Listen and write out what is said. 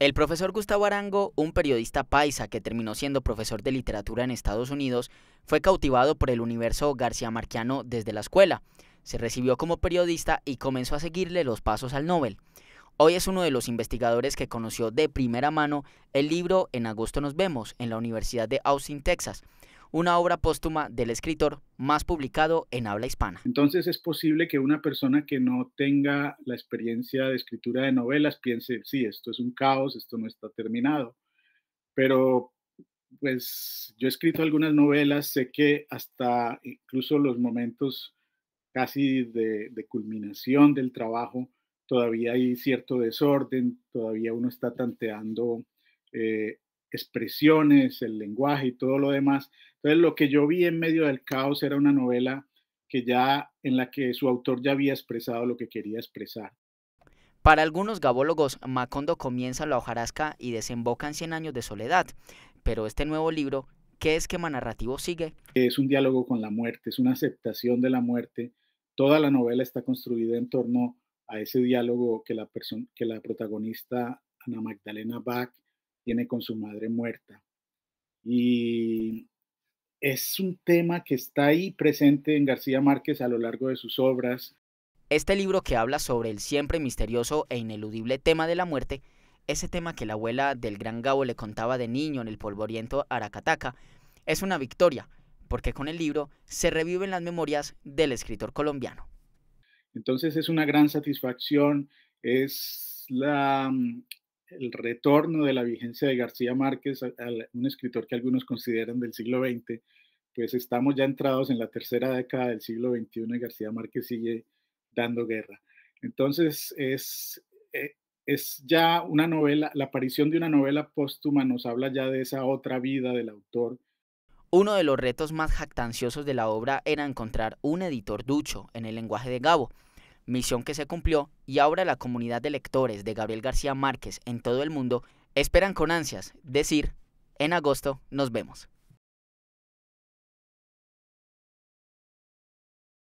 El profesor Gustavo Arango, un periodista paisa que terminó siendo profesor de literatura en Estados Unidos, fue cautivado por el universo García Marquiano desde la escuela. Se recibió como periodista y comenzó a seguirle los pasos al Nobel. Hoy es uno de los investigadores que conoció de primera mano el libro En agosto nos vemos en la Universidad de Austin, Texas, una obra póstuma del escritor más publicado en habla hispana. Entonces es posible que una persona que no tenga la experiencia de escritura de novelas piense, sí, esto es un caos, esto no está terminado. Pero pues yo he escrito algunas novelas, sé que hasta incluso los momentos casi de, culminación del trabajo, todavía hay cierto desorden, todavía uno está tanteando eh, expresiones, el lenguaje y todo lo demás. Entonces, lo que yo vi en medio del caos era una novela que ya en la que su autor ya había expresado lo que quería expresar. Para algunos gabólogos, Macondo comienza la hojarasca y desemboca en 100 años de soledad, pero este nuevo libro, ¿qué esquema narrativo sigue? Es un diálogo con la muerte, es una aceptación de la muerte. Toda la novela está construida en torno a ese diálogo que la, que la protagonista Ana Magdalena Bach con su madre muerta. Y es un tema que está ahí presente en García Márquez a lo largo de sus obras. Este libro que habla sobre el siempre misterioso e ineludible tema de la muerte, ese tema que la abuela del gran Gabo le contaba de niño en el polvoriento Aracataca, es una victoria, porque con el libro se reviven las memorias del escritor colombiano. Entonces es una gran satisfacción, es la mm, el retorno de la vigencia de García Márquez, un escritor que algunos consideran del siglo XX, pues estamos ya entrados en la tercera década del siglo XXI y García Márquez sigue dando guerra. Entonces es, eh, es ya una novela, la aparición de una novela póstuma nos habla ya de esa otra vida del autor. Uno de los retos más jactanciosos de la obra era encontrar un editor ducho en el lenguaje de Gabo, misión que se cumplió y ahora la comunidad de lectores de Gabriel García Márquez en todo el mundo esperan con ansias decir, en agosto nos vemos.